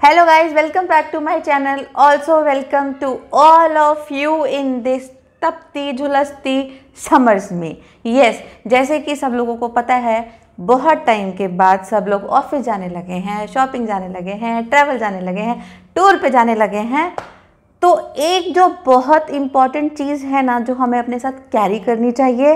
Hello guys welcome back to my channel also welcome to all of you in this तपती झुलसती summers में yes जैसे कि सब लोगों को पता है बहुत टाइम के बाद सब लोग ऑफिस जाने लगे हैं शॉपिंग जाने लगे हैं ट्रैवल जाने लगे हैं टूर पे जाने लगे हैं तो एक जो बहुत इम्पॉर्टेंट चीज़ है ना जो हमें अपने साथ कैरी करनी चाहिए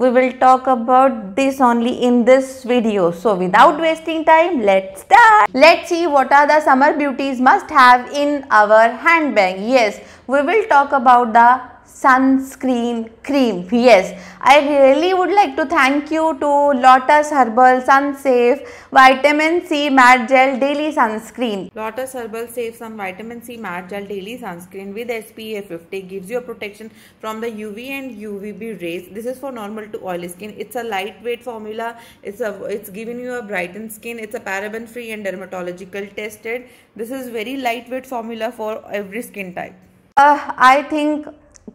we will talk about this only in this video so without wasting time let start let see what are the summer beauties must have in our hand bag yes we will talk about the sunscreen cream. Yes, I really would like to thank you to Lotus Herbal Sunsafe Vitamin C Matte Gel Daily Sunscreen. Lotus Herbal Safe Sun Vitamin C Matte Gel Daily Sunscreen with SPF 50 gives you a protection from the UV and UVB rays. This is for normal to oily skin. It's a lightweight formula. It's a it's giving you a brightened skin. It's a paraben free and dermatological tested. This is very lightweight formula for every skin type. Uh, I think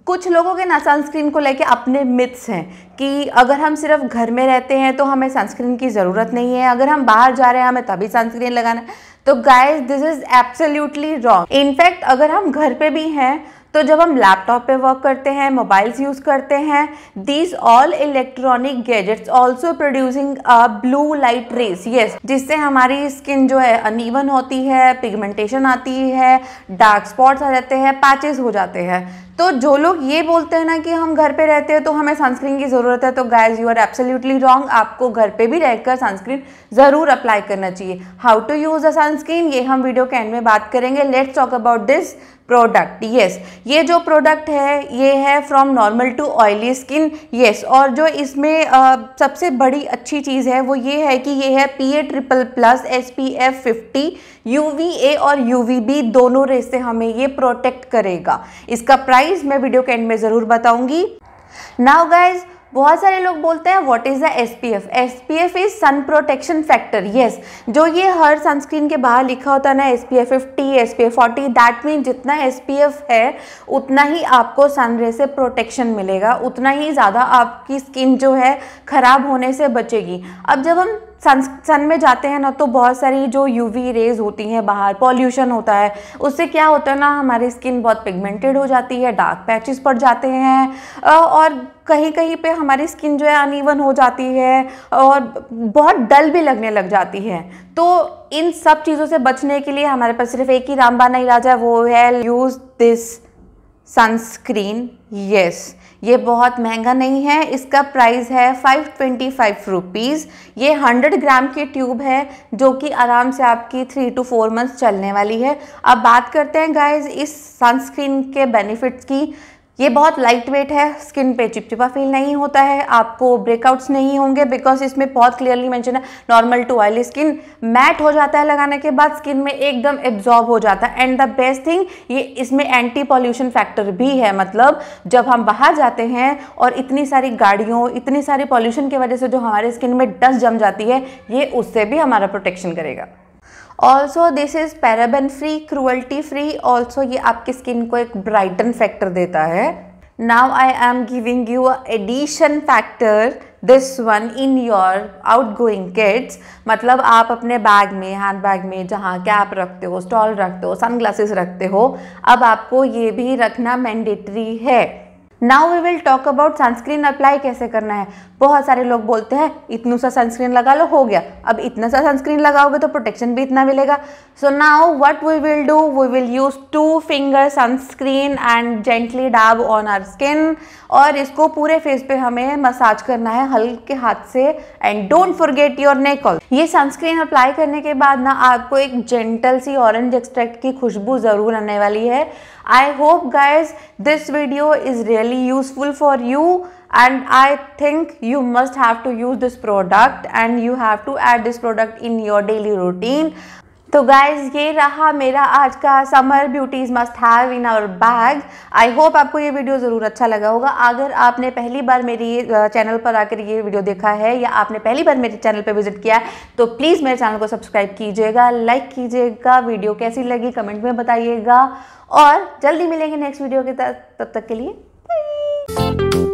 कुछ लोगों के ना sunscreen को लेके अपने myths हैं कि अगर हम सिर्फ घर में रहते हैं तो हमें सनस्क्रीन की ज़रूरत नहीं है अगर हम बाहर जा रहे हैं हमें तभी सनस्क्रीन लगाना है तो guys this is absolutely wrong in fact अगर हम घर पे भी हैं तो जब हम लैपटॉप पे वर्क करते हैं मोबाइल्स यूज़ करते हैं these all electronic gadgets also producing a blue light rays yes जिससे हमारी स्किन जो है अनइवन होती है पिगमेंटेशन आती है डार्क स्पॉट्स आ जाते हैं पैचेस हो जाते हैं तो जो लोग ये बोलते हैं ना कि हम घर पे रहते हैं तो हमें सनस्क्रीन की ज़रूरत है तो guys you are absolutely wrong आपको घर पे भी रहकर सनस्क्रीन ज़रूर अप्लाई करना चाहिए how to use a sunscreen ये हम वीडियो के एंड में बात करेंगे let's talk about this product yes ये जो प्रोडक्ट है ये है from normal to oily skin yes और जो इसमें आ, सबसे बड़ी अच्छी चीज़ है वो ये है कि ये है P A triple plus S P F fifty U V A और यू वी बी दोनों रेस से हमें ये प्रोटेक्ट करेगा इसका प्राइस मैं वीडियो के एंड में ज़रूर बताऊँगी नाउ गाइज़ बहुत सारे लोग बोलते हैं what is the S P F S P F is sun protection factor yes जो ये हर सनस्क्रीन के बाहर लिखा होता है ना S P F fifty S P F forty that mean जितना एस पी एफ है उतना ही आपको सनरे से प्रोटेक्शन मिलेगा उतना ही ज़्यादा आपकी स्किन जो है ख़राब होने से बचेगी अब जब हम सन सन में जाते हैं ना तो बहुत सारी जो यूवी रेज होती हैं बाहर पॉल्यूशन होता है उससे क्या होता है ना हमारी स्किन बहुत पिगमेंटेड हो जाती है डार्क पैचेस पड़ जाते हैं और कहीं कहीं पे हमारी स्किन जो है अनइवन हो जाती है और बहुत डल भी लगने लग जाती है तो इन सब चीज़ों से बचने के लिए हमारे पास सिर्फ एक ही रामबाना इलाज है वो है यूज़ दिस सनस्क्रीन यस ये बहुत महंगा नहीं है इसका प्राइस है फाइव ट्वेंटी फाइव रुपीज़ ये हंड्रेड ग्राम की ट्यूब है जो कि आराम से आपकी थ्री टू फोर मंथ्स चलने वाली है अब बात करते हैं गाइज इस सनस्क्रीन के बेनिफिट्स की ये बहुत लाइट वेट है स्किन पे चिपचिपा फील नहीं होता है आपको ब्रेकआउट्स नहीं होंगे बिकॉज इसमें बहुत क्लियरली मेंशन है normal to oily skin matte हो जाता है लगाने के बाद स्किन में एकदम एब्जॉर्ब हो जाता है एंड द बेस्ट थिंग ये इसमें एंटी पॉल्यूशन फैक्टर भी है मतलब जब हम बाहर जाते हैं और इतनी सारी गाड़ियों इतनी सारी पॉल्यूशन की वजह से जो हमारे स्किन में डस्ट जम जाती है ये उससे भी हमारा प्रोटेक्शन करेगा also this is paraben free cruelty free also ये आपकी स्किन को एक ब्राइटन फैक्टर देता है now I am giving you addition factor this one in your outgoing kids मतलब आप अपने बैग में हैंड बैग में जहाँ कैप रखते हो स्टॉल रखते हो ग्लासेस रखते हो अब आपको ये भी रखना मैंडेटरी है now we will talk about sunscreen apply कैसे करना है बहुत सारे लोग बोलते हैं इतना सा सनस्क्रीन लगा लो हो गया अब इतना सा सनस्क्रीन लगाओगे तो प्रोटेक्शन भी इतना मिलेगा so now what we will do we will use two finger sunscreen and gently dab on our skin और इसको पूरे फेस पे हमें मसाज करना है हल्के हाथ से and don't forget your neck all ये सनस्क्रीन अप्लाई करने के बाद ना आपको एक जेंटल सी ऑरेंज एक्सट्रैक्ट की खुशबू ज़रूर आने वाली है I hope guys this video is really useful for you and I think you must have to use this product and you have to add this product in your daily routine. तो guys ये रहा मेरा आज का summer beauties must have in our bag I hope आपको ये video ज़रूर अच्छा लगा होगा अगर आपने पहली बार मेरी चैनल पर आकर ये वीडियो देखा है या आपने पहली बार मेरे चैनल पर विजिट किया है तो प्लीज़ मेरे चैनल को सब्सक्राइब कीजिएगा लाइक कीजिएगा वीडियो कैसी लगी कमेंट में बताइएगा और जल्दी मिलेंगे नेक्स्ट वीडियो के तब तक के लिए